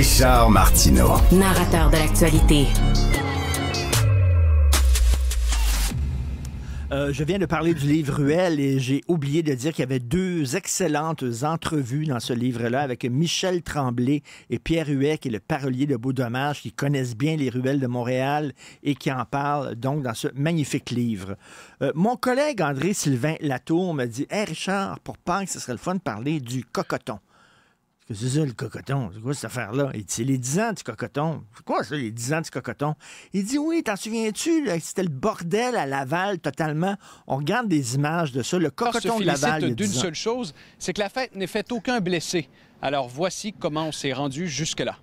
Richard Martineau. Narrateur de l'actualité. Euh, je viens de parler du livre Ruel et j'ai oublié de dire qu'il y avait deux excellentes entrevues dans ce livre-là avec Michel Tremblay et Pierre Huet, qui est le parolier de Beaudommage, qui connaissent bien les ruelles de Montréal et qui en parlent donc dans ce magnifique livre. Euh, mon collègue André-Sylvain Latour me dit Hé Richard, pour Pâques, ce serait le fun de parler du cocoton c'est ça le cocoton? C'est quoi cette affaire-là? Il dit, c'est les 10 ans du cocoton. C'est quoi ça, les 10 ans du cocoton? Il dit, oui, t'en souviens-tu? c'était le bordel à Laval totalement. On regarde des images de ça. Le ah, cocoton de Laval. Il d'une seule chose, c'est que la fête n'est fait aucun blessé. Alors voici comment on s'est rendu jusque-là.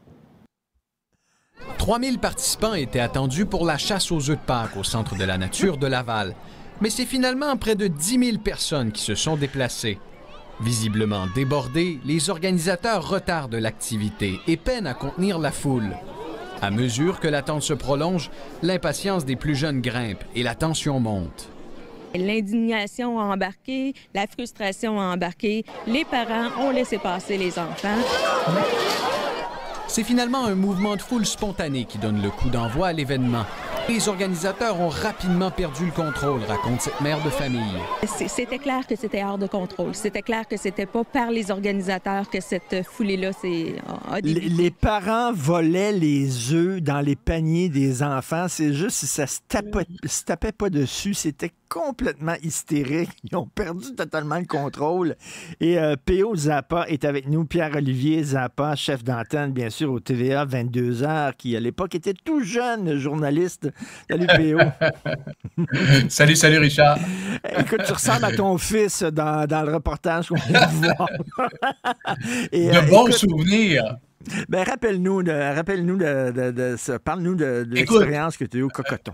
3000 participants étaient attendus pour la chasse aux œufs de Pâques au centre de la nature de Laval. Mais c'est finalement près de 10 000 personnes qui se sont déplacées. Visiblement débordés, les organisateurs retardent l'activité et peinent à contenir la foule. À mesure que l'attente se prolonge, l'impatience des plus jeunes grimpe et la tension monte. L'indignation a embarqué, la frustration a embarqué, les parents ont laissé passer les enfants. C'est finalement un mouvement de foule spontané qui donne le coup d'envoi à l'événement, les organisateurs ont rapidement perdu le contrôle, raconte cette mère de famille. C'était clair que c'était hors de contrôle. C'était clair que c'était pas par les organisateurs que cette foulée-là s'est... Les parents volaient les œufs dans les paniers des enfants. C'est juste ça se tapait, se tapait pas dessus. C'était complètement hystérique. Ils ont perdu totalement le contrôle. Et euh, P.O. Zappa est avec nous. Pierre-Olivier Zappa, chef d'antenne, bien sûr, au TVA, 22 heures, qui à l'époque était tout jeune journaliste Salut PO. salut, salut Richard. Écoute, tu ressembles à ton fils dans, le reportage qu'on vient de voir. de euh, bons souvenirs. Ben, rappelle-nous, rappelle-nous de, parle-nous de, de l'expérience que tu as eu au Cocoton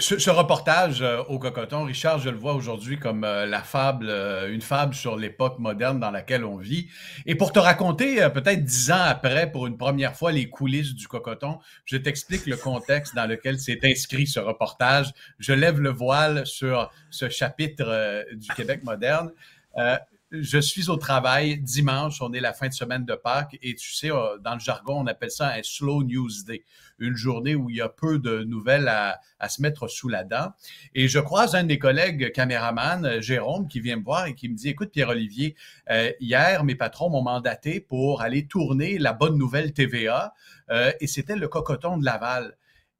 ce, reportage euh, au Cocoton, Richard, je le vois aujourd'hui comme euh, la fable, euh, une fable sur l'époque moderne dans laquelle on vit. Et pour te raconter, peut-être dix ans après, pour une première fois, les coulisses du Cocoton, je t'explique le contexte dans lequel s'est inscrit ce reportage. Je lève le voile sur ce chapitre du Québec moderne je suis au travail dimanche, on est la fin de semaine de Pâques et tu sais, euh, dans le jargon, on appelle ça un slow news day, une journée où il y a peu de nouvelles à, se mettre sous la dent. Et je croise un des collègues caméraman, Jérôme, qui vient me voir et qui me dit, écoute Pierre-Olivier, euh, hier, mes patrons m'ont mandaté pour aller tourner la bonne nouvelle TVA euh, et c'était le cocoton de Laval.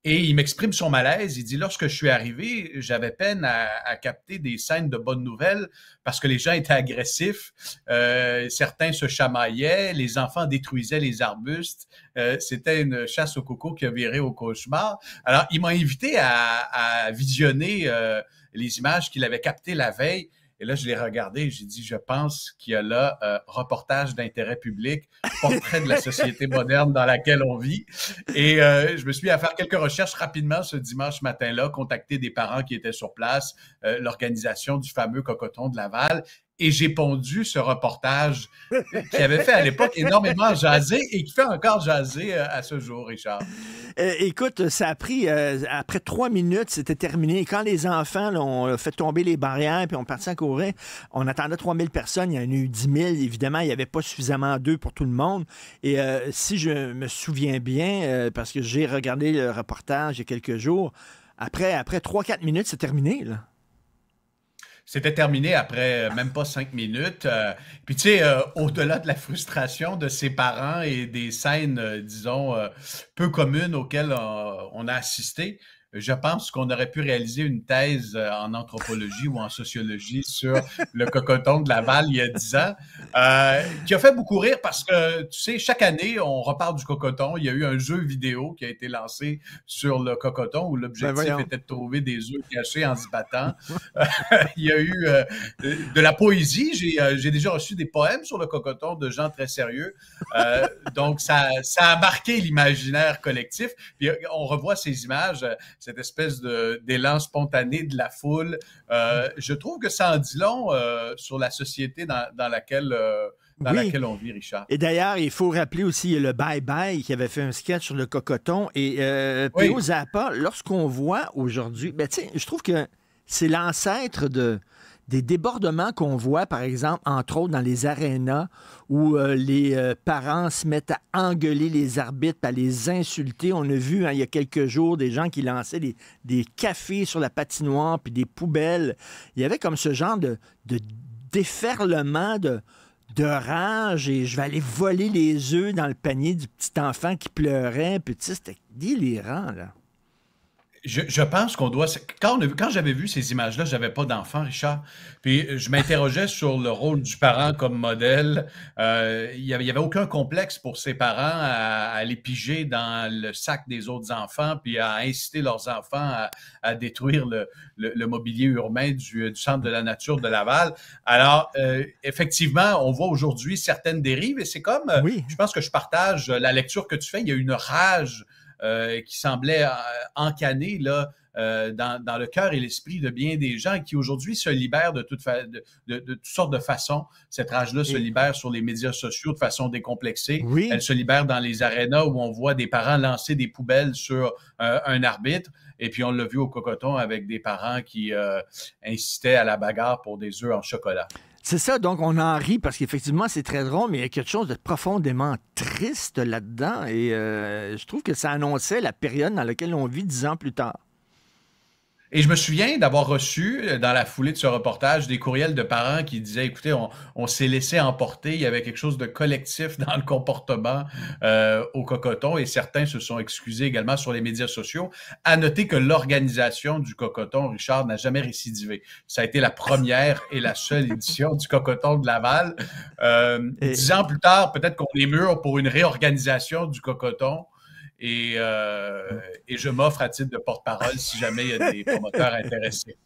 Et il m'exprime son malaise. Il dit Lorsque je suis arrivé, j'avais peine à, capter des scènes de bonnes nouvelles parce que les gens étaient agressifs. Euh, certains se chamaillaient, les enfants détruisaient les arbustes. Euh, c'était une chasse au coco qui a viré au cauchemar. Alors, il m'a invité à, visionner euh, les images qu'il avait captées la veille. Et là, je l'ai regardé et j'ai dit, je pense qu'il y a là euh, reportage d'intérêt public, portrait de la société moderne dans laquelle on vit. Et euh, je me suis à faire quelques recherches rapidement ce dimanche matin-là, contacter des parents qui étaient sur place, euh, l'organisation du fameux cocoton de Laval. Et j'ai pondu ce reportage qui avait fait à l'époque énormément jaser et qui fait encore jaser euh, à ce jour, Richard. Euh, écoute, ça a pris, euh, après trois minutes, c'était terminé. Quand les enfants ont fait tomber les barrières puis on partit en courir, on attendait 3000 personnes. Il y en a eu 10 000. Évidemment, il n'y avait pas suffisamment d'eux pour tout le monde. Et euh, si je me souviens bien, parce que j'ai regardé le reportage il y a quelques jours, après, après quatre minutes, c'est terminé. Là. C'était terminé après euh, même pas cinq minutes. Euh, puis, tu sais, euh, au-delà de la frustration de ses parents et des scènes, disons, peu communes auxquelles on a assisté, je pense qu'on aurait pu réaliser une thèse euh, en anthropologie ou en sociologie sur le cocoton de Laval il y a dix ans, euh, qui a fait beaucoup rire parce que, tu sais, chaque année, on repart du cocoton. Il y a eu un jeu vidéo qui a été lancé sur le cocoton où l'objectif ben était de trouver des œufs cachés en se battant. il y a eu euh, de la poésie. J'ai déjà reçu des poèmes sur le cocoton de gens très sérieux. donc, ça, ça a marqué l'imaginaire collectif. on revoit ces images cette espèce d'élan spontané de la foule. Euh, je trouve que ça en dit long euh, sur la société dans, laquelle... Euh, dans laquelle on vit, Richard. Et d'ailleurs, il faut rappeler aussi le Bye Bye qui avait fait un sketch sur le cocoton. Et puis aux Zappa, lorsqu'on voit aujourd'hui, ben, je trouve que c'est l'ancêtre de, des débordements qu'on voit, par exemple, entre autres dans les arénas où euh, les euh, parents se mettent à engueuler les arbitres, à les insulter. On a vu hein, il y a quelques jours des gens qui lançaient des, cafés sur la patinoire puis des poubelles. Il y avait comme ce genre de, déferlement de, rage et je vais aller voler les œufs dans le panier du petit enfant qui pleurait. Puis c'était délirant, là. Je, pense qu'on doit. Quand, quand j'avais vu ces images-là, j'avais pas d'enfant, Richard. Puis euh, je m'interrogeais sur le rôle du parent comme modèle. Euh, il n'y avait, aucun complexe pour ses parents à, les piger dans le sac des autres enfants, puis à inciter leurs enfants à, détruire le, mobilier urbain du, euh, du, centre de la nature de Laval. Alors, effectivement, on voit aujourd'hui certaines dérives et c'est comme. Oui. Je pense que je partage la lecture que tu fais. Il y a une rage euh, qui semblait euh, encané là, euh, dans, le cœur et l'esprit de bien des gens qui aujourd'hui se libèrent de, toute de, toutes sortes de façons. Cette rage-là se libère sur les médias sociaux de façon décomplexée. Elle se libère dans les arénas où on voit des parents lancer des poubelles sur un arbitre. Et puis on l'a vu au cocoton avec des parents qui insistaient à la bagarre pour des œufs en chocolat. C'est ça, donc on en rit parce qu'effectivement, c'est très drôle, mais il y a quelque chose de profondément triste là-dedans. Et euh, je trouve que ça annonçait la période dans laquelle on vit dix ans plus tard. Et je me souviens d'avoir reçu, euh, dans la foulée de ce reportage, des courriels de parents qui disaient, écoutez, on, s'est laissé emporter, il y avait quelque chose de collectif dans le comportement euh, au cocoton et certains se sont excusés également sur les médias sociaux. À noter que l'organisation du cocoton, Richard, n'a jamais récidivé. Ça a été la première et la seule édition du cocoton de Laval. Euh, dix ans plus tard, peut-être qu'on est mûr pour une réorganisation du cocoton. Euh, et, je m'offre à titre de porte-parole si jamais il y a des promoteurs intéressés.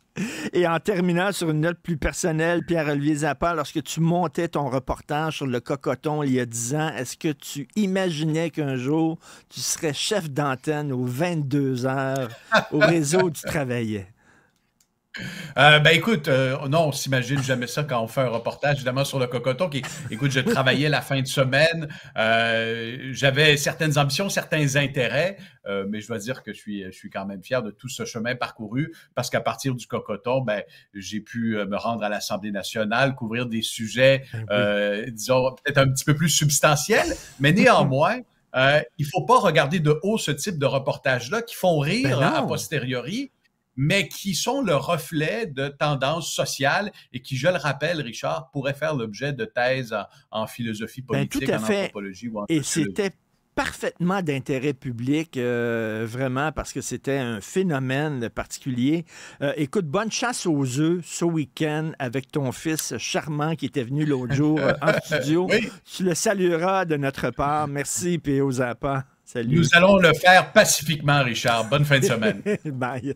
Et en terminant sur une note plus personnelle, Pierre-Olivier Zappa, lorsque tu montais ton reportage sur le cocoton il y a 10 ans, est-ce que tu imaginais qu'un jour tu serais chef d'antenne aux 22 heures au réseau où tu travaillais? Euh, ben écoute, euh, non, on s'imagine jamais ça quand on fait un reportage, évidemment, sur le cocoton. Qui, écoute, je travaillais la fin de semaine, euh, j'avais certaines ambitions, certains intérêts, mais je dois dire que je suis, je suis quand même fier de tout ce chemin parcouru parce qu'à partir du cocoton, ben, j'ai pu me rendre à l'Assemblée nationale, couvrir des sujets, ben disons, peut-être un petit peu plus substantiels, mais néanmoins, il ne faut pas regarder de haut ce type de reportage là qui font ben rire à a posteriori mais qui sont le reflet de tendances sociales et qui, je le rappelle, Richard, pourraient faire l'objet de thèses en, philosophie ben, politique, tout à en fait. anthropologie ou en Et c'était parfaitement d'intérêt public, euh, vraiment, parce que c'était un phénomène particulier. Euh, écoute, bonne chasse aux œufs ce week-end avec ton fils charmant qui était venu l'autre jour euh, en studio. Tu le salueras de notre part. Merci, puis aux Salut. Nous allons le faire pacifiquement, Richard. Bonne fin de semaine. Bye.